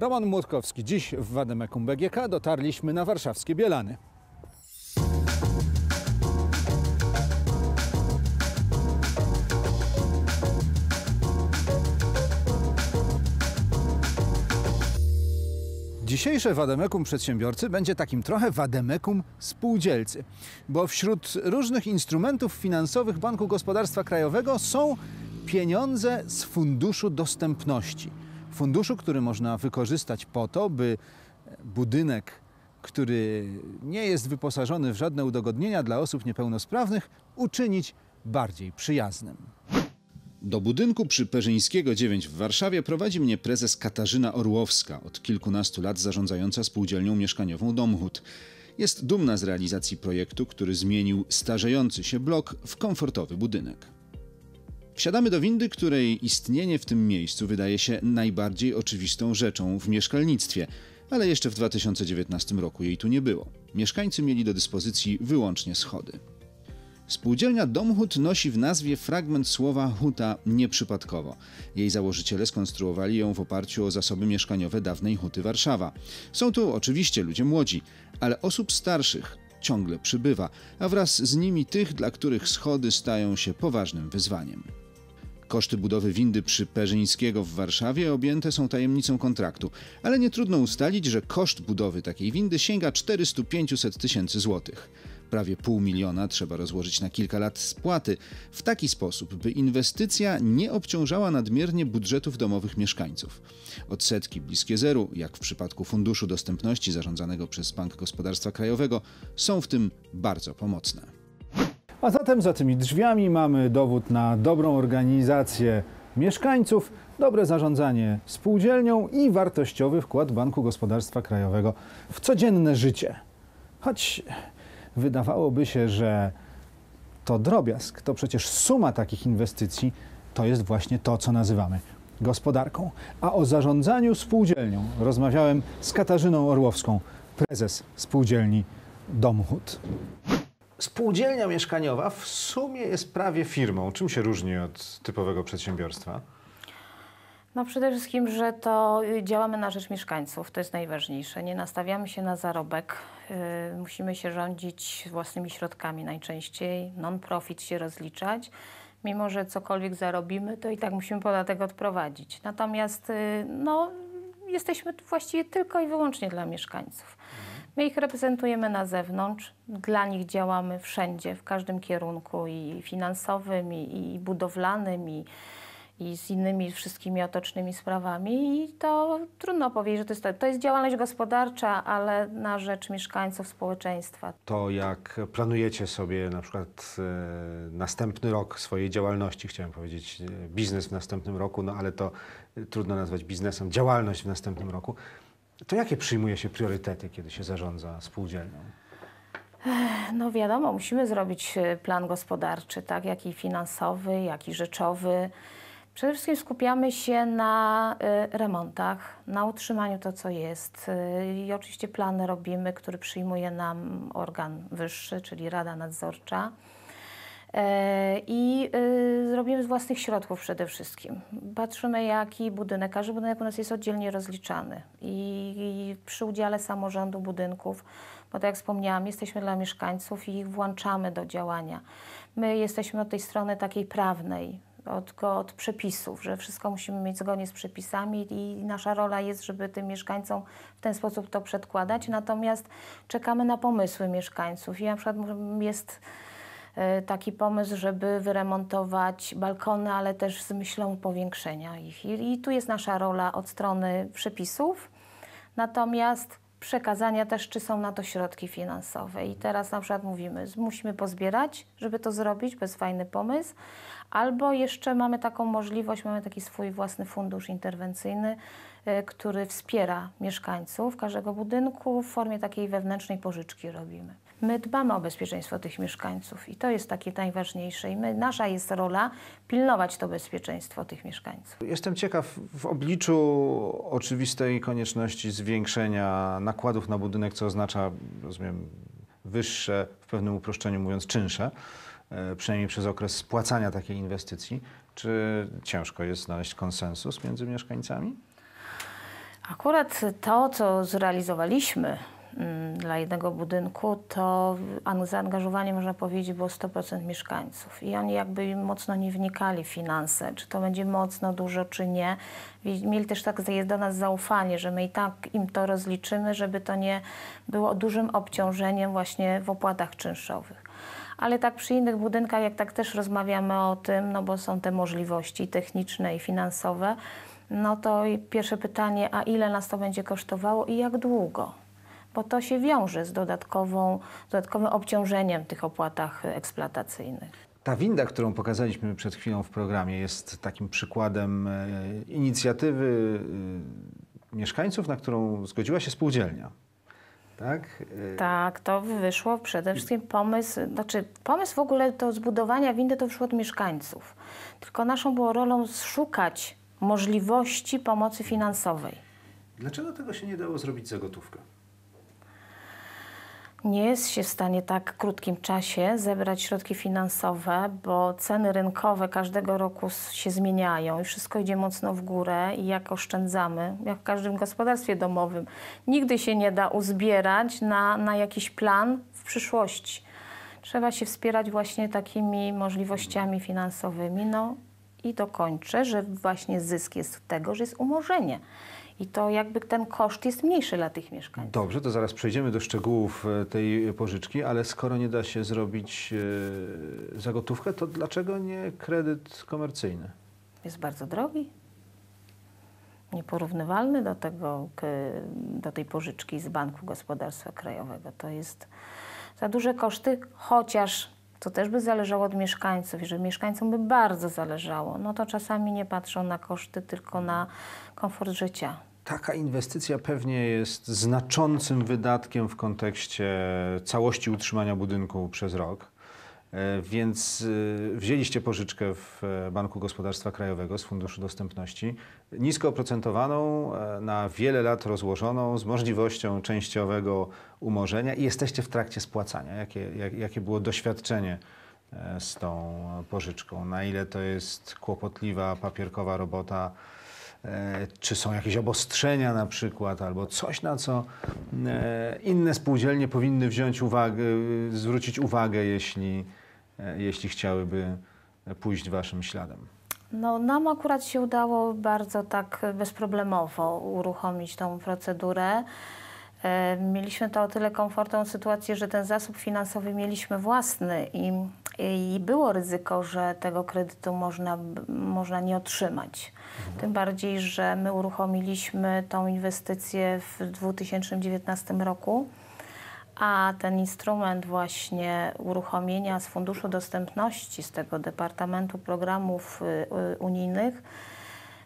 Roman Młotkowski. Dziś w Wademekum BGK dotarliśmy na warszawskie Bielany. Dzisiejsze wademekum przedsiębiorcy będzie takim trochę wademekum spółdzielcy, bo wśród różnych instrumentów finansowych Banku Gospodarstwa Krajowego są pieniądze z Funduszu Dostępności funduszu, który można wykorzystać po to, by budynek, który nie jest wyposażony w żadne udogodnienia dla osób niepełnosprawnych, uczynić bardziej przyjaznym. Do budynku przy Perzyńskiego 9 w Warszawie prowadzi mnie prezes Katarzyna Orłowska, od kilkunastu lat zarządzająca spółdzielnią mieszkaniową Domhut. Jest dumna z realizacji projektu, który zmienił starzejący się blok w komfortowy budynek. Siadamy do windy, której istnienie w tym miejscu wydaje się najbardziej oczywistą rzeczą w mieszkalnictwie, ale jeszcze w 2019 roku jej tu nie było. Mieszkańcy mieli do dyspozycji wyłącznie schody. Spółdzielnia Domhut nosi w nazwie fragment słowa huta nieprzypadkowo. Jej założyciele skonstruowali ją w oparciu o zasoby mieszkaniowe dawnej huty Warszawa. Są tu oczywiście ludzie młodzi, ale osób starszych ciągle przybywa, a wraz z nimi tych, dla których schody stają się poważnym wyzwaniem. Koszty budowy windy przy Perzyńskiego w Warszawie objęte są tajemnicą kontraktu, ale nie trudno ustalić, że koszt budowy takiej windy sięga 400-500 tysięcy złotych. Prawie pół miliona trzeba rozłożyć na kilka lat spłaty w taki sposób, by inwestycja nie obciążała nadmiernie budżetów domowych mieszkańców. Odsetki bliskie zeru, jak w przypadku Funduszu Dostępności zarządzanego przez Bank Gospodarstwa Krajowego, są w tym bardzo pomocne. A zatem za tymi drzwiami mamy dowód na dobrą organizację mieszkańców, dobre zarządzanie spółdzielnią i wartościowy wkład Banku Gospodarstwa Krajowego w codzienne życie. Choć wydawałoby się, że to drobiazg, to przecież suma takich inwestycji to jest właśnie to, co nazywamy gospodarką. A o zarządzaniu spółdzielnią rozmawiałem z Katarzyną Orłowską, prezes spółdzielni Dom Spółdzielnia mieszkaniowa w sumie jest prawie firmą. Czym się różni od typowego przedsiębiorstwa? No przede wszystkim, że to y, działamy na rzecz mieszkańców, to jest najważniejsze. Nie nastawiamy się na zarobek, y, musimy się rządzić własnymi środkami najczęściej, non-profit się rozliczać. Mimo, że cokolwiek zarobimy, to i tak musimy podatek odprowadzić. Natomiast y, no, jesteśmy właściwie tylko i wyłącznie dla mieszkańców. My ich reprezentujemy na zewnątrz, dla nich działamy wszędzie, w każdym kierunku i finansowym, i, i budowlanym, i, i z innymi wszystkimi otocznymi sprawami i to trudno powiedzieć, że to jest, to jest działalność gospodarcza, ale na rzecz mieszkańców społeczeństwa. To jak planujecie sobie na przykład e, następny rok swojej działalności, chciałem powiedzieć e, biznes w następnym roku, no ale to e, trudno nazwać biznesem, działalność w następnym roku, to jakie przyjmuje się priorytety, kiedy się zarządza spółdzielnią? No wiadomo, musimy zrobić e, plan gospodarczy, tak, jak i finansowy, jak i rzeczowy. Przede wszystkim skupiamy się na e, remontach, na utrzymaniu to, co jest. E, I oczywiście plany robimy, który przyjmuje nam organ wyższy, czyli Rada Nadzorcza. E, I e, zrobimy z własnych środków przede wszystkim. Patrzymy, jaki budynek, każdy budynek u nas jest oddzielnie rozliczany. I przy udziale samorządu budynków, bo tak jak wspomniałam, jesteśmy dla mieszkańców i ich włączamy do działania. My jesteśmy od tej strony takiej prawnej, od, od przepisów, że wszystko musimy mieć zgodnie z przepisami i nasza rola jest, żeby tym mieszkańcom w ten sposób to przedkładać. Natomiast czekamy na pomysły mieszkańców i na przykład jest E, taki pomysł, żeby wyremontować balkony, ale też z myślą powiększenia ich. I, i tu jest nasza rola od strony przepisów. Natomiast przekazania też, czy są na to środki finansowe. I teraz na przykład mówimy, musimy pozbierać, żeby to zrobić, bez fajny pomysł, albo jeszcze mamy taką możliwość, mamy taki swój własny fundusz interwencyjny, e, który wspiera mieszkańców każdego budynku w formie takiej wewnętrznej pożyczki robimy my dbamy o bezpieczeństwo tych mieszkańców i to jest takie najważniejsze. I my, nasza jest rola pilnować to bezpieczeństwo tych mieszkańców. Jestem ciekaw, w obliczu oczywistej konieczności zwiększenia nakładów na budynek, co oznacza, rozumiem, wyższe, w pewnym uproszczeniu mówiąc, czynsze, e, przynajmniej przez okres spłacania takiej inwestycji, czy ciężko jest znaleźć konsensus między mieszkańcami? Akurat to, co zrealizowaliśmy Mm, dla jednego budynku, to zaangażowanie można powiedzieć było 100% mieszkańców i oni jakby mocno nie wnikali w finanse, czy to będzie mocno dużo, czy nie. Mieli też tak do nas zaufanie, że my i tak im to rozliczymy, żeby to nie było dużym obciążeniem właśnie w opłatach czynszowych ale tak przy innych budynkach, jak tak też rozmawiamy o tym, no bo są te możliwości techniczne i finansowe, no to pierwsze pytanie, a ile nas to będzie kosztowało i jak długo? bo to się wiąże z dodatkową, dodatkowym obciążeniem tych opłatach eksploatacyjnych. Ta winda, którą pokazaliśmy przed chwilą w programie, jest takim przykładem e, inicjatywy e, mieszkańców, na którą zgodziła się spółdzielnia. Tak? E, tak, to wyszło przede wszystkim pomysł, znaczy pomysł w ogóle do zbudowania windy to wyszło od mieszkańców. Tylko naszą było rolą szukać możliwości pomocy finansowej. Dlaczego tego się nie dało zrobić za gotówkę? nie jest się w stanie tak krótkim czasie zebrać środki finansowe, bo ceny rynkowe każdego roku się zmieniają i wszystko idzie mocno w górę i jak oszczędzamy, jak w każdym gospodarstwie domowym, nigdy się nie da uzbierać na, na jakiś plan w przyszłości. Trzeba się wspierać właśnie takimi możliwościami finansowymi. No, i dokończę, że właśnie zysk jest tego, że jest umorzenie. I to jakby ten koszt jest mniejszy dla tych mieszkańców. Dobrze, to zaraz przejdziemy do szczegółów e, tej pożyczki, ale skoro nie da się zrobić e, za gotówkę, to dlaczego nie kredyt komercyjny? Jest bardzo drogi. Nieporównywalny do, tego, do tej pożyczki z Banku Gospodarstwa Krajowego. To jest za duże koszty, chociaż to też by zależało od mieszkańców. Jeżeli mieszkańcom by bardzo zależało, no to czasami nie patrzą na koszty, tylko na komfort życia. Taka inwestycja pewnie jest znaczącym wydatkiem w kontekście całości utrzymania budynku przez rok. E, więc e, wzięliście pożyczkę w e, Banku Gospodarstwa Krajowego z Funduszu Dostępności, nisko oprocentowaną, na wiele lat rozłożoną, z możliwością częściowego umorzenia i jesteście w trakcie spłacania. Jakie, jak, jakie było doświadczenie z tą pożyczką? Na ile to jest kłopotliwa, papierkowa robota? czy są jakieś obostrzenia na przykład, albo coś, na co inne spółdzielnie powinny wziąć uwagę, zwrócić uwagę, jeśli E, jeśli chciałyby e, pójść waszym śladem? No, nam akurat się udało bardzo tak bezproblemowo uruchomić tą procedurę. E, mieliśmy to o tyle komfortową sytuację, że ten zasób finansowy mieliśmy własny i, i było ryzyko, że tego kredytu można, można nie otrzymać. Mhm. Tym bardziej, że my uruchomiliśmy tą inwestycję w 2019 roku a ten instrument właśnie uruchomienia z Funduszu Dostępności, z tego Departamentu Programów y, y, Unijnych,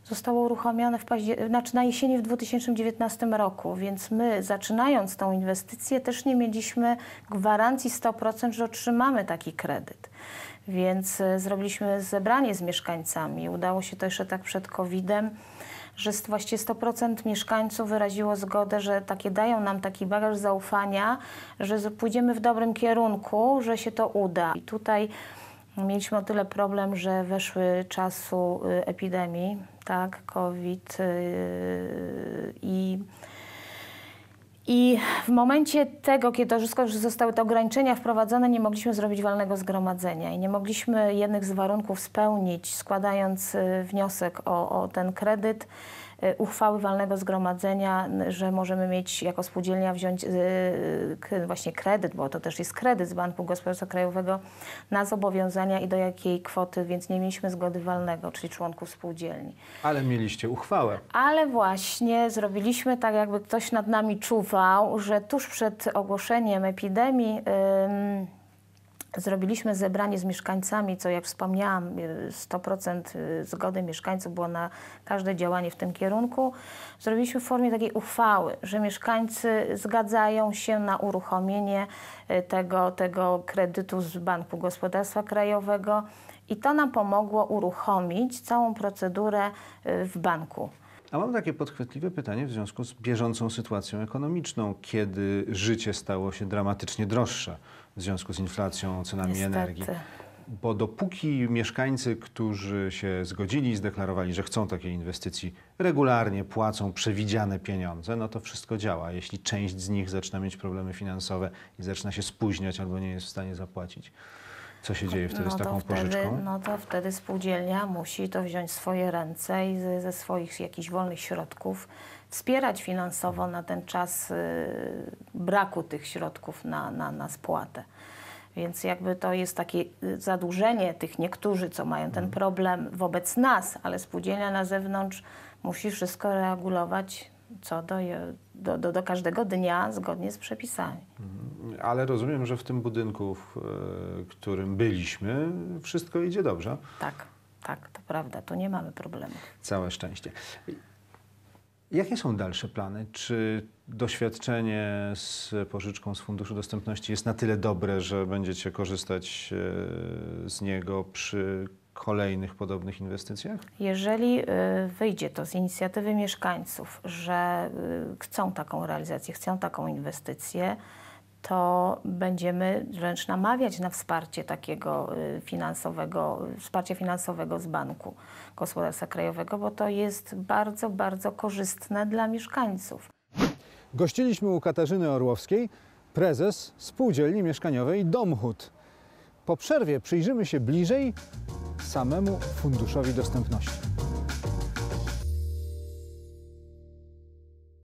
zostało uruchomione w znaczy na jesieni w 2019 roku, więc my zaczynając tą inwestycję też nie mieliśmy gwarancji 100%, że otrzymamy taki kredyt. Więc y, zrobiliśmy zebranie z mieszkańcami. Udało się to jeszcze tak przed COVID-em że właściwie 100% mieszkańców wyraziło zgodę, że takie dają nam taki bagaż zaufania, że pójdziemy w dobrym kierunku, że się to uda. I tutaj mieliśmy o tyle problem, że weszły czasu y, epidemii, tak, COVID y, i yy, i w momencie tego, kiedy już zostały te ograniczenia wprowadzone, nie mogliśmy zrobić walnego zgromadzenia i nie mogliśmy jednych z warunków spełnić, składając y, wniosek o, o ten kredyt. E, uchwały walnego zgromadzenia, że możemy mieć jako spółdzielnia wziąć e, e, właśnie kredyt, bo to też jest kredyt z Banku Gospodarstwa Krajowego na zobowiązania i do jakiej kwoty, więc nie mieliśmy zgody walnego, czyli członków spółdzielni. Ale mieliście uchwałę. Ale właśnie zrobiliśmy tak, jakby ktoś nad nami czuwał, że tuż przed ogłoszeniem epidemii. Yy, Zrobiliśmy zebranie z mieszkańcami, co jak wspomniałam, 100% y, y, zgody mieszkańców było na każde działanie w tym kierunku. Zrobiliśmy w formie takiej uchwały, że mieszkańcy zgadzają się na uruchomienie y, tego, tego kredytu z Banku Gospodarstwa Krajowego i to nam pomogło uruchomić całą procedurę w banku. A mam takie podchwytliwe pytanie w związku z bieżącą sytuacją ekonomiczną, kiedy życie stało się dramatycznie droższe w związku z inflacją, cenami Niestety. energii. Bo dopóki mieszkańcy, którzy się zgodzili i zdeklarowali, że chcą takiej inwestycji, regularnie płacą przewidziane pieniądze, no to wszystko działa. Jeśli część z nich zaczyna mieć problemy finansowe i zaczyna się spóźniać albo nie jest w stanie zapłacić, co się dzieje wtedy no z taką wtedy, pożyczką? No to wtedy spółdzielnia musi to wziąć w swoje ręce i ze, ze swoich jakichś wolnych środków wspierać finansowo na ten czas y, braku tych środków na, na, na spłatę. Więc jakby to jest takie y, zadłużenie tych niektórzy, co mają ten mhm. problem wobec nas, ale spółdzielnia na zewnątrz musi wszystko regulować co do, do, do, do każdego dnia zgodnie z przepisami. Mhm ale rozumiem, że w tym budynku, w e, którym byliśmy, wszystko idzie dobrze. Tak, tak, to prawda, tu nie mamy problemu. Całe szczęście. Jakie są dalsze plany? Czy doświadczenie z pożyczką z Funduszu Dostępności jest na tyle dobre, że będziecie korzystać e, z niego przy kolejnych podobnych inwestycjach? Jeżeli e, wyjdzie to z inicjatywy mieszkańców, że chcą taką realizację, chcą taką inwestycję, to będziemy wręcz namawiać na wsparcie takiego y, finansowego, wsparcie finansowego z Banku Gospodarstwa Krajowego, bo to jest bardzo, bardzo korzystne dla mieszkańców. Gościliśmy u Katarzyny Orłowskiej, prezes spółdzielni mieszkaniowej Domhut. Po przerwie przyjrzymy się bliżej samemu Funduszowi Dostępności.